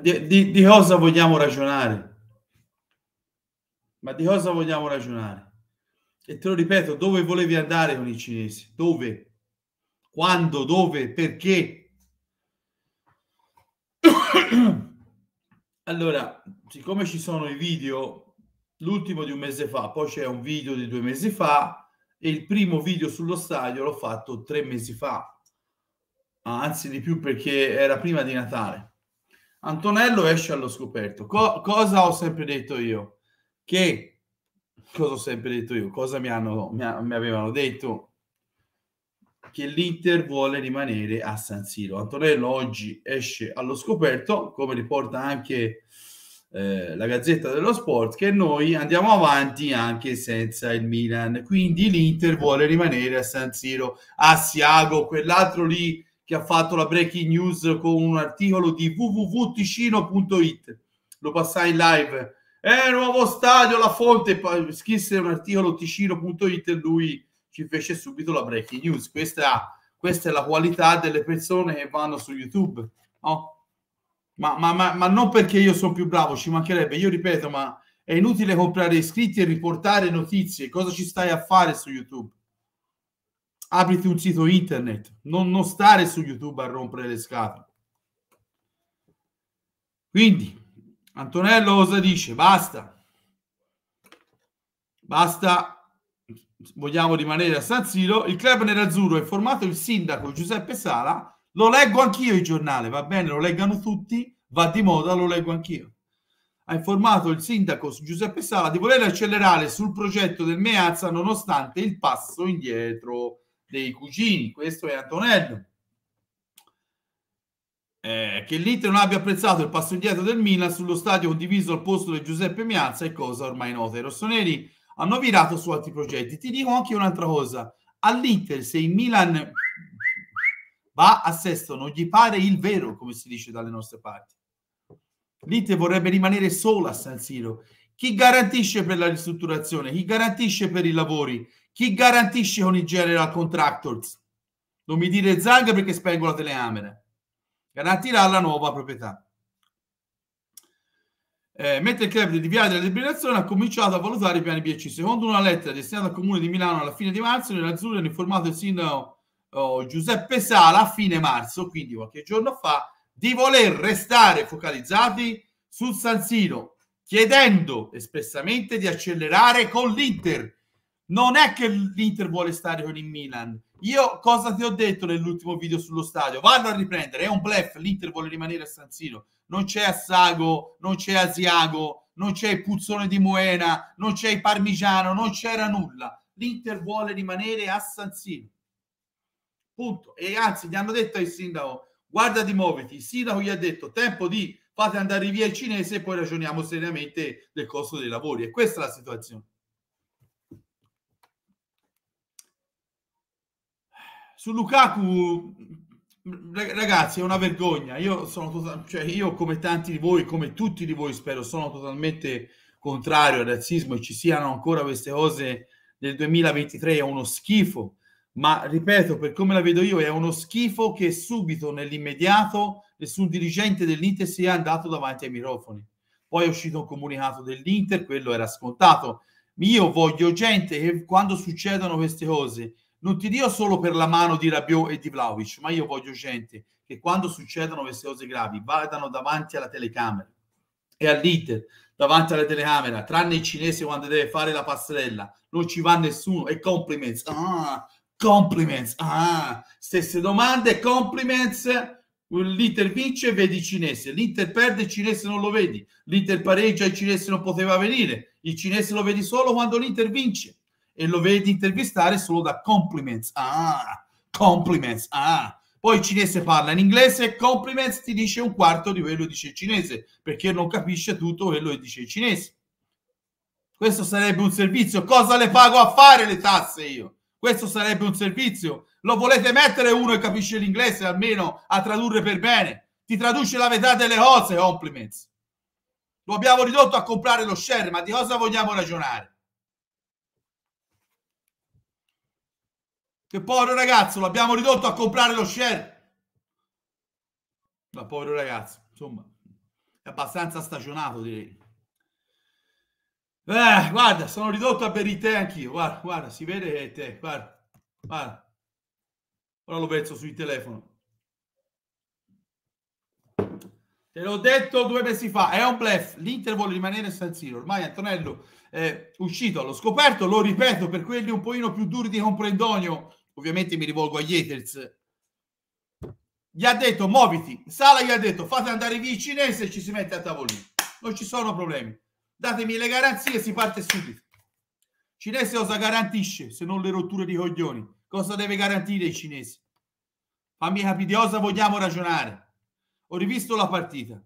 Di, di, di, cosa vogliamo ragionare? Ma di cosa vogliamo ragionare? E te lo ripeto, dove volevi andare con i cinesi? Dove? Quando? Dove? Perché? allora, siccome ci sono i video, l'ultimo di un mese fa, poi c'è un video di due mesi fa e il primo video sullo stadio l'ho fatto tre mesi fa, anzi di più perché era prima di Natale Antonello esce allo scoperto. Co- cosa ho sempre detto io? Che cosa ho sempre detto io? Cosa mi, hanno, mi, ha, mi avevano detto? Che l'Inter vuole rimanere a San Siro. Antonello oggi esce allo scoperto, come riporta anche eh, la Gazzetta dello Sport, che noi andiamo avanti anche senza il Milan. Quindi l'Inter vuole rimanere a San Siro, a quell'altro lì che ha fatto la breaking news con un articolo di www.ticino.it. Lo passai in live. Eh, nuovo stadio, la fonte. Scrisse un articolo ticino.it e lui ci fece subito la breaking news. Questa, questa è la qualità delle persone che vanno su YouTube. No? Ma, ma, ma, ma non perché io sono più bravo, ci mancherebbe. Io ripeto, ma è inutile comprare iscritti e riportare notizie. Cosa ci stai a fare su YouTube? apriti un sito internet, non, non stare su YouTube a rompere le scatole. Quindi, Antonello cosa dice? Basta. Basta vogliamo rimanere a San Siro, il club nerazzurro ha informato il sindaco Giuseppe Sala. Lo leggo anch'io il giornale, va bene, lo leggano tutti, va di moda, lo leggo anch'io. Ha informato il sindaco Giuseppe Sala di voler accelerare sul progetto del Meazza nonostante il passo indietro dei cugini, questo è Antonello. Eh, che l'Inter non abbia apprezzato il passo indietro del Milan sullo stadio condiviso al posto di Giuseppe Miazza è cosa ormai nota. I rossoneri hanno virato su altri progetti. Ti dico anche un'altra cosa. All'Inter se il Milan va a sesto, non gli pare il vero, come si dice dalle nostre parti. L'Inter vorrebbe rimanere sola a San Siro chi garantisce per la ristrutturazione? Chi garantisce per i lavori? Chi garantisce con i general contractors? Non mi dire Zang perché spengo la telecamera. Garantirà la nuova proprietà. Eh, mentre il club di Via della Liberazione ha cominciato a valutare i piani BC. Secondo una lettera destinata al Comune di Milano alla fine di marzo, nell'Azzurro hanno informato il sindaco oh, Giuseppe Sala a fine marzo, quindi qualche giorno fa, di voler restare focalizzati sul San Siro chiedendo espressamente di accelerare con l'Inter. Non è che l'Inter vuole stare con il Milan. Io cosa ti ho detto nell'ultimo video sullo stadio? Vanno a riprendere, è un blef, l'Inter vuole rimanere a San Siro. Non c'è Assago, non c'è Asiago, non c'è il Puzzone di Moena, non c'è il Parmigiano, non c'era nulla. L'Inter vuole rimanere a San Siro. Punto. E anzi, gli hanno detto al sindaco, guarda di muoviti. Il sindaco gli ha detto, tempo di fate andare via il cinese e poi ragioniamo seriamente del costo dei lavori. E questa è la situazione. Su Lukaku, ragazzi, è una vergogna. Io, sono total- cioè, io come tanti di voi, come tutti di voi spero, sono totalmente contrario al razzismo e ci siano ancora queste cose nel 2023 è uno schifo ma ripeto, per come la vedo io, è uno schifo che subito, nell'immediato, nessun dirigente dell'Inter si sia andato davanti ai microfoni. Poi è uscito un comunicato dell'Inter, quello era scontato. Io voglio gente che quando succedono queste cose, non ti dio solo per la mano di Rabiot e di Vlaovic, ma io voglio gente che quando succedono queste cose gravi vadano davanti alla telecamera e all'Inter davanti alla telecamera, tranne il cinese quando deve fare la passerella, non ci va nessuno e compliments. Ah, Compliments. Ah, stesse domande, compliments. L'Inter vince, vedi il cinese. L'Inter perde, il cinese non lo vedi. L'Inter pareggia, il cinese non poteva venire. Il cinese lo vedi solo quando l'Inter vince. E lo vedi intervistare solo da compliments. Ah, compliments. Ah. Poi il cinese parla in inglese, compliments ti dice un quarto di quello che dice il cinese, perché non capisce tutto quello che dice il cinese. Questo sarebbe un servizio. Cosa le pago a fare le tasse io? Questo sarebbe un servizio. Lo volete mettere uno che capisce l'inglese almeno a tradurre per bene? Ti traduce la metà delle cose, compliments. Lo abbiamo ridotto a comprare lo share, ma di cosa vogliamo ragionare? Che povero ragazzo, lo abbiamo ridotto a comprare lo share. Ma povero ragazzo, insomma, è abbastanza stagionato direi. Eh, guarda, sono ridotto a verite anch'io. Guarda, guarda, si vede te, guarda, guarda. Ora lo penso sul telefono. Te l'ho detto due mesi fa, è un blef. L'Inter vuole rimanere a San Siro. Ormai Antonello è uscito allo scoperto, lo ripeto, per quelli un pochino più duri di comprendonio, ovviamente mi rivolgo agli Jeters. Gli ha detto muoviti, Sala gli ha detto fate andare via il cinese ci si mette a tavolino. Non ci sono problemi datemi le garanzie e si parte subito. Cinese cosa garantisce se non le rotture di coglioni? Cosa deve garantire i cinesi? Fammi capire di cosa vogliamo ragionare. Ho rivisto la partita,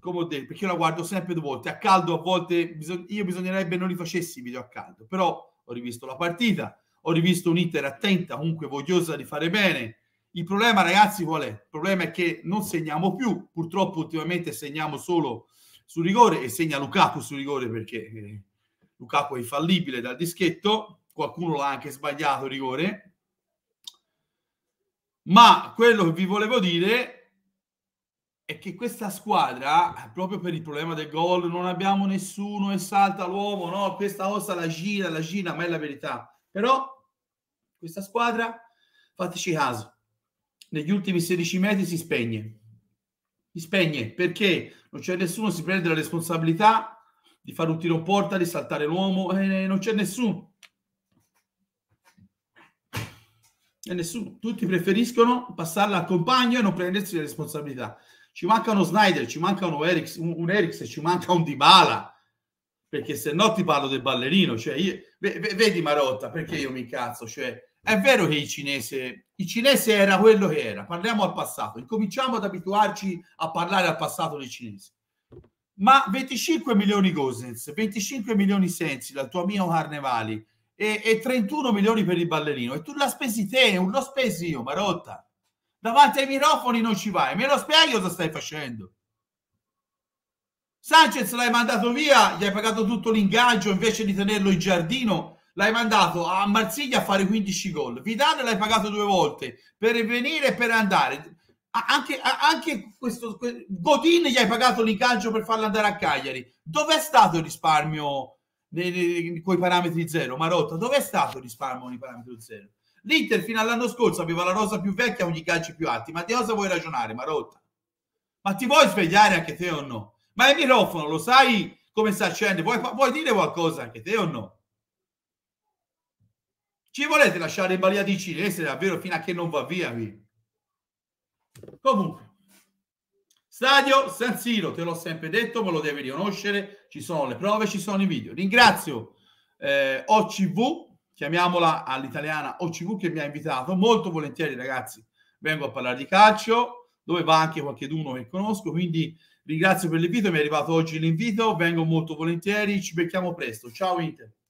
come ho detto, perché io la guardo sempre due volte. A caldo a volte bisog- io bisognerebbe non li facessi i video a caldo, però ho rivisto la partita, ho rivisto un'Inter attenta, comunque vogliosa di fare bene. Il problema, ragazzi, qual è? Il problema è che non segniamo più. Purtroppo ultimamente segniamo solo sul rigore e segna Lukaku sul rigore perché eh, Lukaku è infallibile dal dischetto, qualcuno l'ha anche sbagliato rigore. Ma quello che vi volevo dire è che questa squadra, proprio per il problema del gol, non abbiamo nessuno e salta l'uomo, no? Questa cosa la gira, la gira, ma è la verità. Però questa squadra, fateci caso, negli ultimi 16 metri si spegne si spegne perché non c'è nessuno si prende la responsabilità di fare un tiro in porta, di saltare l'uomo, eh, eh non c'è nessuno. E nessuno. Tutti preferiscono passarla al compagno e non prendersi le responsabilità. Ci mancano Snyder, ci manca uno Eriks, un, un Eriks, ci manca un Dybala, perché se no ti parlo del ballerino. Cioè io, v- vedi Marotta, perché io mi incazzo? Cioè, è vero che il cinese, il cinese era quello che era, parliamo al passato, incominciamo ad abituarci a parlare al passato del cinese. Ma 25 milioni Gosens, 25 milioni Sensi dal tuo amico Carnevali e, e 31 milioni per il ballerino e tu l'ha spesi te, non l'ho spesi io, Marotta. Davanti ai microfoni non ci vai, me lo spieghi cosa stai facendo? Sanchez l'hai mandato via, gli hai pagato tutto l'ingaggio invece di tenerlo in giardino l'hai mandato a Marsiglia a fare 15 gol, Vidal l'hai pagato due volte per venire e per andare. Anche, anche questo Godin gli hai pagato l'ingaggio per farlo andare a Cagliari. Dov'è stato il risparmio con i parametri zero? Marotta, dov'è stato il risparmio con i parametri zero? L'Inter fino all'anno scorso aveva la rosa più vecchia con gli calci più alti. Ma di cosa vuoi ragionare, Marotta? Ma ti vuoi svegliare anche te o no? Ma il microfono lo sai come si accende? Vuoi, vuoi dire qualcosa anche te o no? Ci volete lasciare in balia di cinese davvero fino a che non va via qui? Comunque, stadio San Siro, te l'ho sempre detto, me lo devi riconoscere, ci sono le prove, ci sono i video. Ringrazio eh, OCV, chiamiamola all'italiana OCV che mi ha invitato, molto volentieri ragazzi vengo a parlare di calcio, dove va anche qualcheduno che conosco, quindi ringrazio per l'invito, mi è arrivato oggi l'invito, vengo molto volentieri, ci becchiamo presto, ciao Inter.